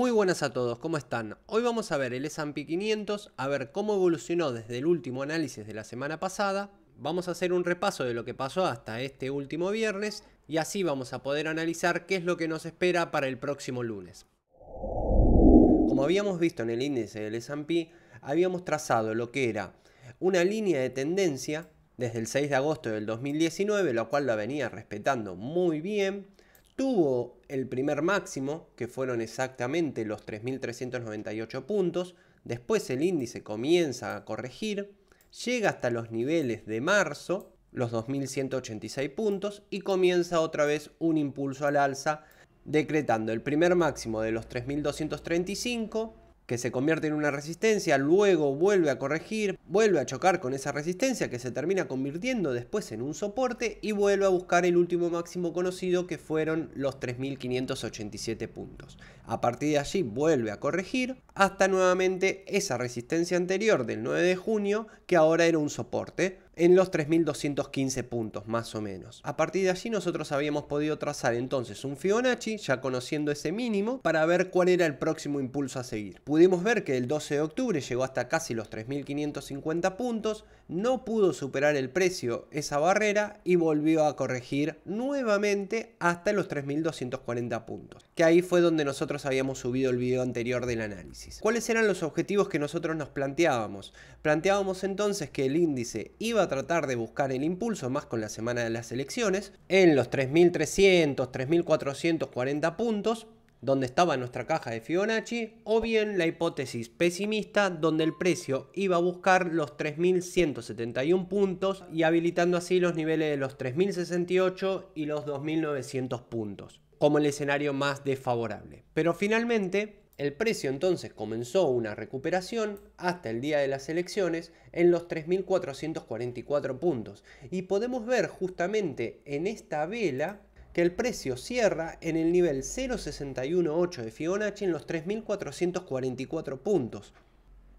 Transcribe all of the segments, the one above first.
Muy buenas a todos, ¿cómo están? Hoy vamos a ver el S&P 500, a ver cómo evolucionó desde el último análisis de la semana pasada. Vamos a hacer un repaso de lo que pasó hasta este último viernes y así vamos a poder analizar qué es lo que nos espera para el próximo lunes. Como habíamos visto en el índice del S&P, habíamos trazado lo que era una línea de tendencia desde el 6 de agosto del 2019, lo cual la venía respetando muy bien Tuvo el primer máximo, que fueron exactamente los 3.398 puntos, después el índice comienza a corregir, llega hasta los niveles de marzo, los 2.186 puntos, y comienza otra vez un impulso al alza, decretando el primer máximo de los 3.235, que se convierte en una resistencia, luego vuelve a corregir, vuelve a chocar con esa resistencia que se termina convirtiendo después en un soporte y vuelve a buscar el último máximo conocido que fueron los 3.587 puntos. A partir de allí vuelve a corregir hasta nuevamente esa resistencia anterior del 9 de junio que ahora era un soporte en los 3.215 puntos más o menos. A partir de allí nosotros habíamos podido trazar entonces un Fibonacci, ya conociendo ese mínimo, para ver cuál era el próximo impulso a seguir. Pudimos ver que el 12 de octubre llegó hasta casi los 3.550 puntos, no pudo superar el precio esa barrera y volvió a corregir nuevamente hasta los 3.240 puntos, que ahí fue donde nosotros habíamos subido el video anterior del análisis. ¿Cuáles eran los objetivos que nosotros nos planteábamos? Planteábamos entonces que el índice iba a tratar de buscar el impulso más con la semana de las elecciones en los 3.300, 3.440 puntos donde estaba nuestra caja de Fibonacci, o bien la hipótesis pesimista, donde el precio iba a buscar los 3.171 puntos y habilitando así los niveles de los 3.068 y los 2.900 puntos, como el escenario más desfavorable. Pero finalmente, el precio entonces comenzó una recuperación hasta el día de las elecciones en los 3.444 puntos y podemos ver justamente en esta vela que el precio cierra en el nivel 0.618 de Fibonacci en los 3.444 puntos,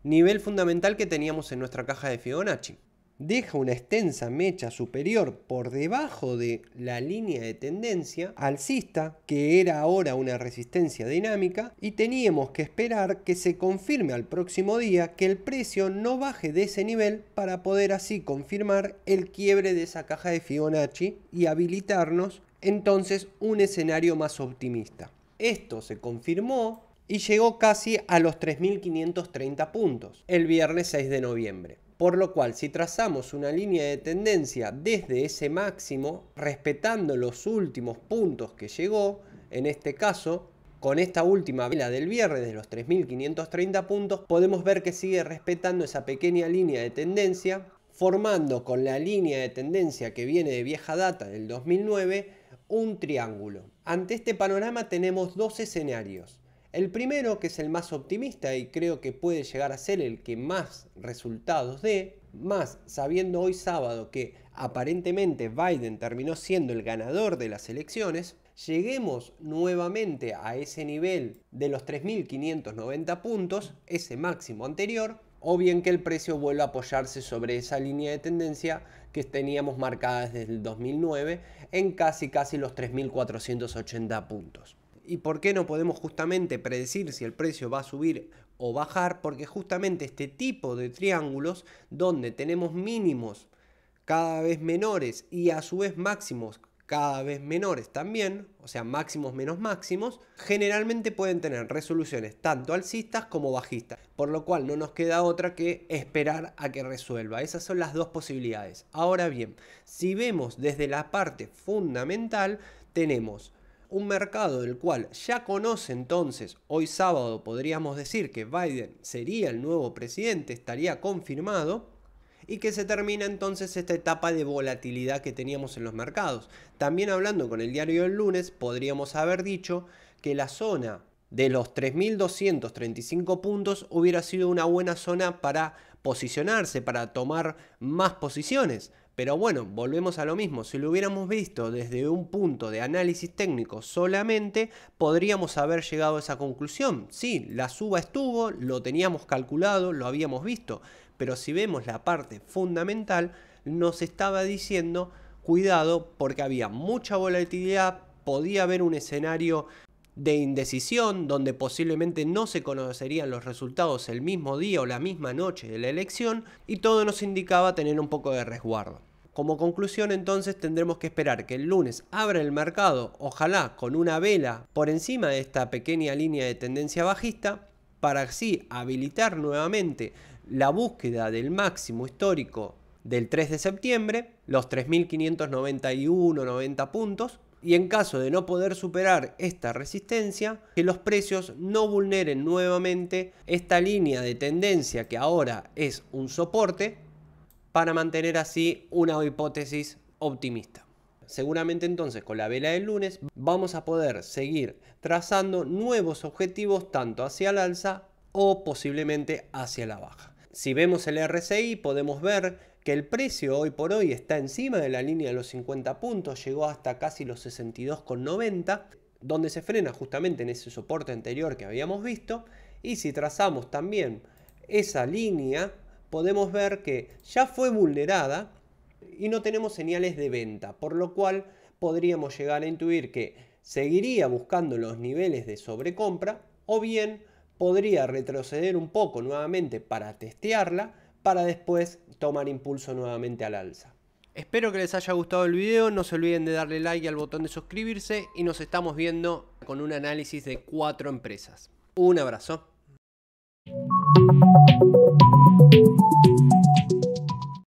nivel fundamental que teníamos en nuestra caja de Fibonacci deja una extensa mecha superior por debajo de la línea de tendencia alcista, que era ahora una resistencia dinámica, y teníamos que esperar que se confirme al próximo día que el precio no baje de ese nivel para poder así confirmar el quiebre de esa caja de Fibonacci y habilitarnos entonces un escenario más optimista. Esto se confirmó y llegó casi a los 3.530 puntos el viernes 6 de noviembre. Por lo cual, si trazamos una línea de tendencia desde ese máximo, respetando los últimos puntos que llegó, en este caso, con esta última vela del viernes de los 3.530 puntos, podemos ver que sigue respetando esa pequeña línea de tendencia, formando con la línea de tendencia que viene de vieja data del 2009 un triángulo. Ante este panorama tenemos dos escenarios. El primero, que es el más optimista y creo que puede llegar a ser el que más resultados dé, más sabiendo hoy sábado que aparentemente Biden terminó siendo el ganador de las elecciones, lleguemos nuevamente a ese nivel de los 3.590 puntos, ese máximo anterior, o bien que el precio vuelva a apoyarse sobre esa línea de tendencia que teníamos marcada desde el 2009 en casi casi los 3.480 puntos. ¿Y por qué no podemos justamente predecir si el precio va a subir o bajar? Porque justamente este tipo de triángulos donde tenemos mínimos cada vez menores y a su vez máximos cada vez menores también, o sea, máximos menos máximos, generalmente pueden tener resoluciones tanto alcistas como bajistas, por lo cual no nos queda otra que esperar a que resuelva. Esas son las dos posibilidades. Ahora bien, si vemos desde la parte fundamental, tenemos un mercado del cual ya conoce entonces, hoy sábado podríamos decir que Biden sería el nuevo presidente, estaría confirmado, y que se termina entonces esta etapa de volatilidad que teníamos en los mercados. También hablando con el diario del lunes, podríamos haber dicho que la zona de los 3.235 puntos hubiera sido una buena zona para posicionarse, para tomar más posiciones. Pero bueno, volvemos a lo mismo, si lo hubiéramos visto desde un punto de análisis técnico solamente, podríamos haber llegado a esa conclusión. Sí, la suba estuvo, lo teníamos calculado, lo habíamos visto, pero si vemos la parte fundamental, nos estaba diciendo, cuidado, porque había mucha volatilidad, podía haber un escenario de indecisión, donde posiblemente no se conocerían los resultados el mismo día o la misma noche de la elección, y todo nos indicaba tener un poco de resguardo. Como conclusión entonces tendremos que esperar que el lunes abra el mercado, ojalá con una vela por encima de esta pequeña línea de tendencia bajista, para así habilitar nuevamente la búsqueda del máximo histórico del 3 de septiembre, los 3.591.90 puntos, y en caso de no poder superar esta resistencia, que los precios no vulneren nuevamente esta línea de tendencia que ahora es un soporte, para mantener así una hipótesis optimista. Seguramente entonces con la vela del lunes vamos a poder seguir trazando nuevos objetivos tanto hacia la alza o posiblemente hacia la baja. Si vemos el RSI podemos ver que el precio hoy por hoy está encima de la línea de los 50 puntos, llegó hasta casi los 62,90, donde se frena justamente en ese soporte anterior que habíamos visto. Y si trazamos también esa línea podemos ver que ya fue vulnerada y no tenemos señales de venta, por lo cual podríamos llegar a intuir que seguiría buscando los niveles de sobrecompra o bien podría retroceder un poco nuevamente para testearla para después tomar impulso nuevamente al alza. Espero que les haya gustado el video, no se olviden de darle like al botón de suscribirse y nos estamos viendo con un análisis de cuatro empresas. Un abrazo. Thank you.